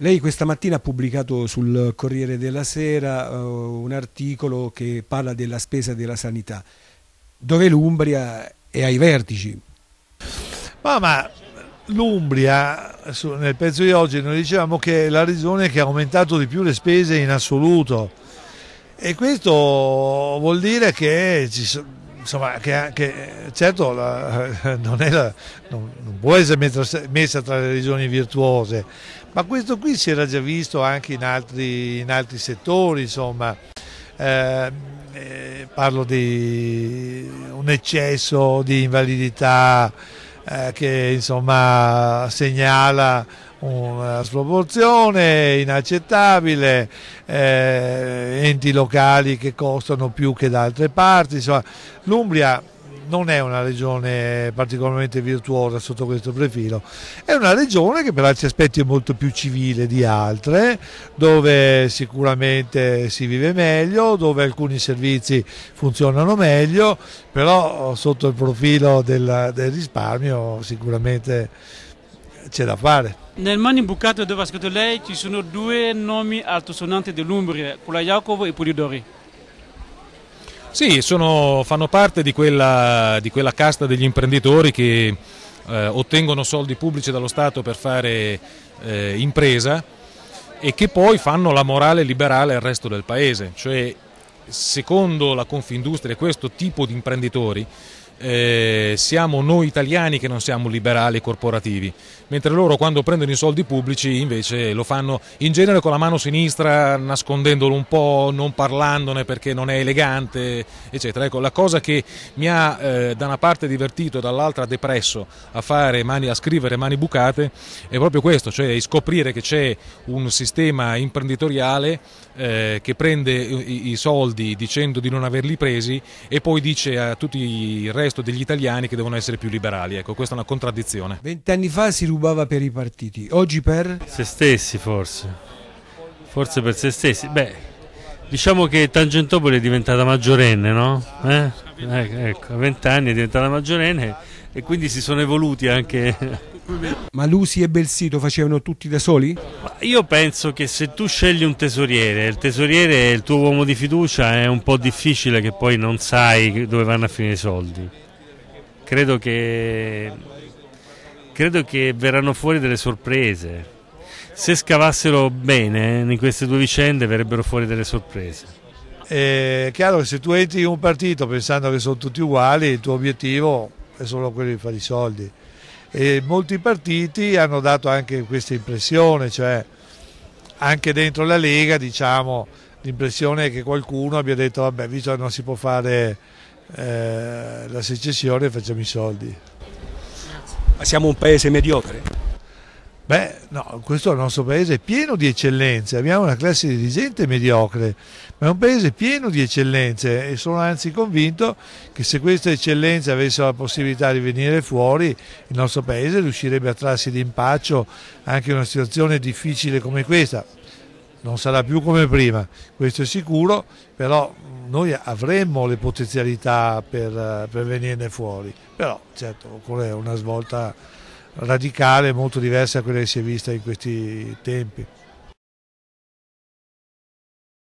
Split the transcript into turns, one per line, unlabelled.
Lei questa mattina ha pubblicato sul Corriere della Sera uh, un articolo che parla della spesa della sanità, dove l'Umbria è ai vertici. Ma, ma l'Umbria, nel pezzo di oggi,
noi dicevamo che è la regione che ha aumentato di più le spese in assoluto e questo vuol dire che ci sono insomma, che, che eh, certo la, non, la, non, non, può essere messa, messa, tra le regioni virtuose, ma questo qui si era già visto anche in altri, in altri settori, insomma. Eh, eh, parlo di un eccesso di invalidità eh, che insomma segnala una sproporzione inaccettabile, eh, enti locali che costano più che da altre parti, insomma l'Umbria non è una regione particolarmente virtuosa sotto questo profilo, è una regione che per altri aspetti è molto più civile di altre, dove sicuramente si vive meglio, dove alcuni servizi funzionano meglio, però sotto il profilo del, del risparmio sicuramente c'è da fare.
Nel mani bucato dove ha scritto lei ci sono due nomi altosonanti dell'Umbria, Cula Jacopo e Polidori.
Sì, sono, fanno parte di quella, di quella, casta degli imprenditori che eh, ottengono soldi pubblici dallo Stato per fare eh, impresa e che poi fanno la morale liberale al resto del paese. Cioè, secondo la Confindustria, questo tipo di imprenditori eh, siamo noi italiani che non siamo liberali corporativi, mentre loro quando prendono i soldi pubblici invece lo fanno in genere con la mano sinistra nascondendolo un po', non parlandone perché non è elegante, eccetera. Ecco, la cosa che mi ha eh, da una parte divertito e dall'altra depresso a, mani, a scrivere mani bucate è proprio questo, cioè scoprire che c'è un sistema imprenditoriale eh, che prende i, i soldi dicendo di non averli presi e poi dice a tutti i resti resto degli italiani che devono essere più liberali. Ecco, questa è una contraddizione.
Vent'anni fa si rubava per i partiti, oggi per...
Se stessi forse. Forse per se stessi. Beh, Diciamo che Tangentopoli è diventata maggiorenne, no? Eh? Eh, ecco, a vent'anni è diventata maggiorenne e quindi si sono evoluti anche.
Ma Lusi e Belsito facevano tutti da soli?
Io penso che se tu scegli un tesoriere, il tesoriere è il tuo uomo di fiducia, è un po' difficile che poi non sai dove vanno a finire i soldi. Credo che, credo che verranno fuori delle sorprese se scavassero bene eh, in queste due vicende verrebbero fuori delle sorprese.
È chiaro che se tu entri in un partito pensando che sono tutti uguali, il tuo obiettivo è solo quello di fare i soldi. E molti partiti hanno dato anche questa impressione, cioè anche dentro la Lega diciamo, l'impressione è che qualcuno abbia detto vabbè visto che non si può fare eh, la secessione facciamo i soldi. Ma
siamo un paese mediocre?
Beh, no, questo nostro paese è pieno di eccellenze, abbiamo una classe dirigente mediocre, ma è un paese pieno di eccellenze e sono anzi convinto che se queste eccellenze avessero la possibilità di venire fuori, il nostro paese riuscirebbe a trarsi d'impaccio anche in una situazione difficile come questa. Non sarà più come prima, questo è sicuro, però noi avremmo le potenzialità per, eh, per venirne fuori, però certo occorre una svolta radicale molto diversa da quella che si è vista in questi tempi.